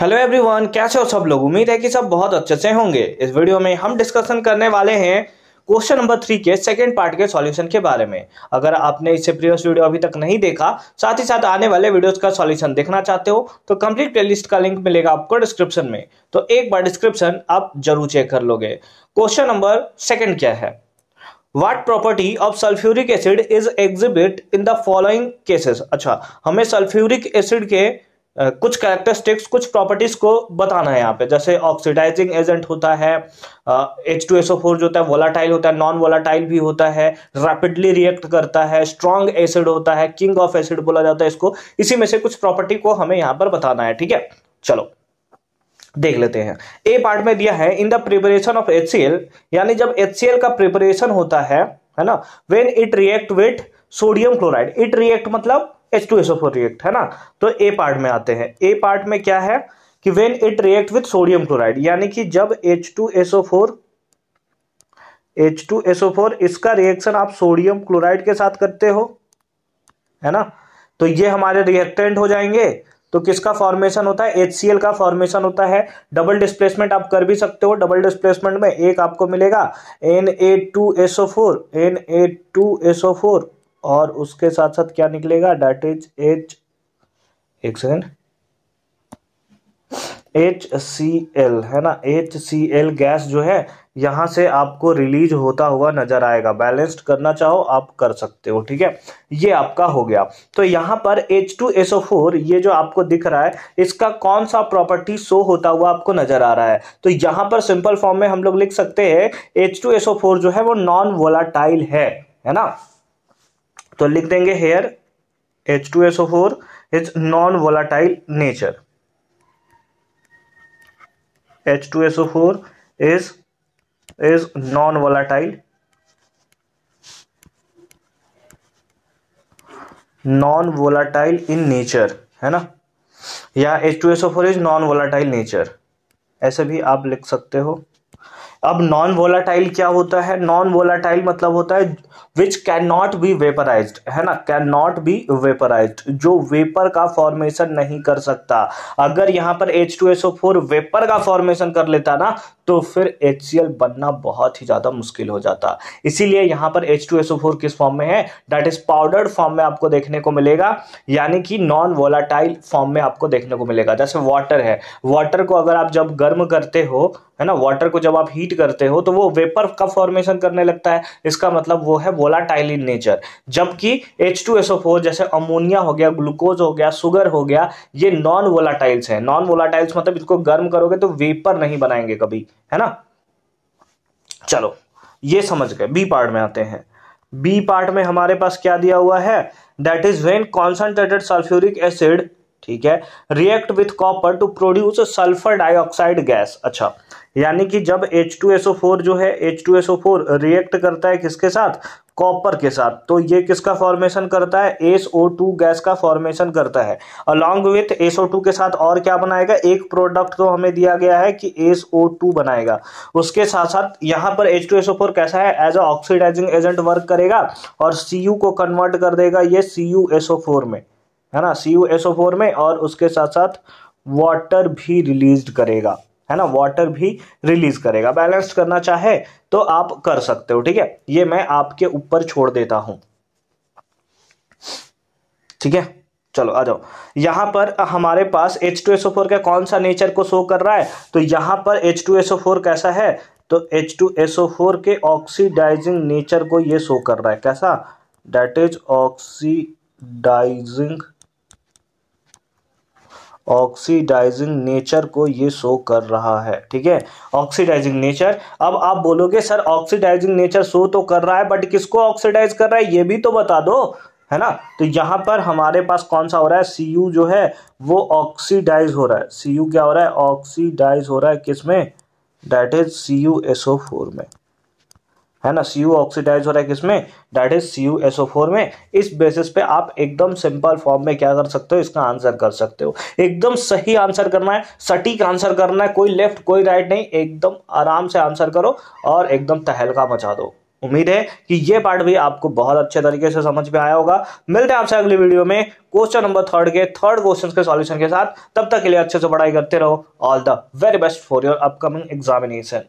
hello everyone कैसे हो सब लोग उम्मीद है कि सब बहुत अच्छे से होंगे इस वीडियो में हम डिस्कशन करने वाले हैं क्वेश्चन नंबर थ्री के सेकंड पार्ट के सॉल्यूशन के बारे में अगर आपने इससे प्रीवियस वीडियो अभी तक नहीं देखा साथ ही साथ आने वाले वीडियोस का सॉल्यूशन देखना चाहते हो तो कंप्लीट प्लेलिस्ट का लिंक मिलेगा आपको डिस्क्रिप्शन में तो एक बार डिस्क्रिप्शन आप जरूर चेक कर लोगे क्वेश्चन नंबर सेकेंड क्या है what property of sulphuric acid is exhibit in the following cases अच्छा हमें सल्फ्यूरिक एसिड के कुछ कैरेक्टरिस्टिक्स कुछ प्रॉपर्टीज को बताना है यहाँ पे जैसे ऑक्सीडाइजिंग एजेंट होता है एच टू एसओ फोर जो होता है वोलाटाइल होता है नॉन वोलाटाइल भी होता है रैपिडली रिएक्ट करता है स्ट्रॉन्ग एसिड होता है किंग ऑफ एसिड बोला जाता है इसको इसी में से कुछ प्रॉपर्टी को हमें यहाँ पर बताना है ठीक है चलो देख लेते हैं ए पार्ट में दिया है in the preparation of H यानी जब एच का प्रिपरेशन होता है है ना when it react with sodium chloride it react मतलब H two SO four react है ना तो ए पार्ट में आते हैं ए पार्ट में क्या है कि when it react with sodium chloride यानी कि जब H two SO four H two SO four इसका रिएक्शन आप सोडियम क्लोराइड के साथ करते हो है ना तो ये हमारे रिएक्टेंट हो जाएंगे तो किसका फॉर्मेशन होता है एच का फॉर्मेशन होता है डबल डिस्प्लेसमेंट आप कर भी सकते हो डबल डिस्प्लेसमेंट में एक आपको मिलेगा N A two SO four N A two SO four और उसके साथ साथ क्या निकलेगा डेट इज एच एक सेकेंड एच सी एल है ना एच सी एल गैस जो है यहाँ से आपको रिलीज होता हुआ नजर आएगा बैलेंस्ड करना चाहो आप कर सकते हो ठीक है ये आपका हो गया तो यहाँ पर एच टू एसओ फोर ये जो आपको दिख रहा है इसका कौन सा प्रॉपर्टी शो होता हुआ आपको नजर आ रहा है तो यहाँ पर सिंपल फॉर्म में हम लोग लिख सकते हैं एच टू एसओ फोर जो है वो नॉन वोलाटाइल है है ना तो लिख देंगे here H two S O four is non volatile nature H two S O four is is non volatile non volatile in nature है ना या H two S O four is non volatile nature ऐसे भी आप लिख सकते हो अब नॉन वोलाटाइल क्या होता है नॉन वोलाटाइल मतलब होता है which can not be vaporise है ना कैन नॉट बी वेपराइज जो वेपर का फॉर्मेशन नहीं कर सकता अगर यहाँ पर H two S four vapour का फॉर्मेशन कर लेता ना तो फिर एच सी एल बनना बहुत ही ज़्यादा मुश्किल हो जाता इसीलिए यहाँ पर एच टू एसओ फोर किस फॉर्म में है डेट इज पाउडर्ड फॉर्म में आपको देखने को मिलेगा यानी कि नॉन वोलाटाइल फॉर्म में आपको देखने को मिलेगा जैसे वाटर है वाटर को अगर आप जब गर्म करते हो है ना वाटर को जब आप हीट करते हो तो वो वेपर का फॉर्मेशन करने लगता है इसका मतलब वो है वोलाटाइल इन नेचर जबकि H two S O four जैसे अमोनिया हो गया ग्लूकोज हो गया शुगर हो गया ये नॉन वोलाटाइल्स है नॉन वोलाटाइल्स मतलब इसको गर्म करोगे तो वेपर नहीं बनाएंगे कभी है ना चलो ये समझ गए बी पार्ट में आते हैं बी पार्ट में हमारे पास क्या दिया हुआ है that is when concentrated sulphuric acid ठीक है react with copper to produce sulphur dioxide gas अच्छा यानी कि जब H2SO4 जो है H2SO4 रिएक्ट करता है किसके साथ कॉपर के साथ तो ये किसका फॉर्मेशन करता है SO2 गैस का फॉर्मेशन करता है अलॉन्ग विथ SO2 के साथ और क्या बनाएगा एक प्रोडक्ट तो हमें दिया गया है कि SO2 बनाएगा उसके साथ साथ यहाँ पर H2SO4 कैसा है as a oxidising agent work करेगा और Cu को कन्वर्ट कर देगा ये CuSO4 में है ना सी यू में और उसके साथ साथ वाटर भी रिलीज करेगा है ना वाटर भी रिलीज करेगा बैलेंस करना चाहे तो आप कर सकते हो ठीक है ये मैं आपके ऊपर छोड़ देता हूं ठीक है चलो आ जाओ यहां पर हमारे पास H2SO4 का कौन सा नेचर को शो कर रहा है तो यहां पर H2SO4 कैसा है तो H2SO4 के ऑक्सीडाइजिंग नेचर को ये शो कर रहा है कैसा that is oxidising oxidising nature को ये शो कर रहा है ठीक है ऑक्सीडाइजिंग नेचर अब आप बोलोगे सर ऑक्सीडाइजिंग नेचर शो तो कर रहा है बट किसको ऑक्सीडाइज कर रहा है ये भी तो बता दो है ना तो यहाँ पर हमारे पास कौन सा हो रहा है सी यू जो है वो ऑक्सीडाइज हो रहा है सी यू क्या हो रहा है ऑक्सीडाइज हो रहा है किस में डैट इज सी फोर में है ना सी यू ऑक्सीडाइज हो रहा है किसमें that is C U S O four में इस बेसिस पे आप एकदम सिंपल फॉर्म में क्या कर सकते हो इसका आंसर कर सकते हो एकदम सही आंसर करना है सटीक आंसर करना है कोई लेफ्ट कोई राइट right नहीं एकदम आराम से आंसर करो और एकदम तहलका मचा दो उम्मीद है कि ये पार्ट भी आपको बहुत अच्छे तरीके से समझ में आया होगा मिलते हैं आपसे अगले वीडियो में क्वेश्चन नंबर थर्ड के थर्ड क्वेश्चन के सॉल्यूशन के साथ तब तक के लिए अच्छे से पढ़ाई करते रहो all the very best for your upcoming examination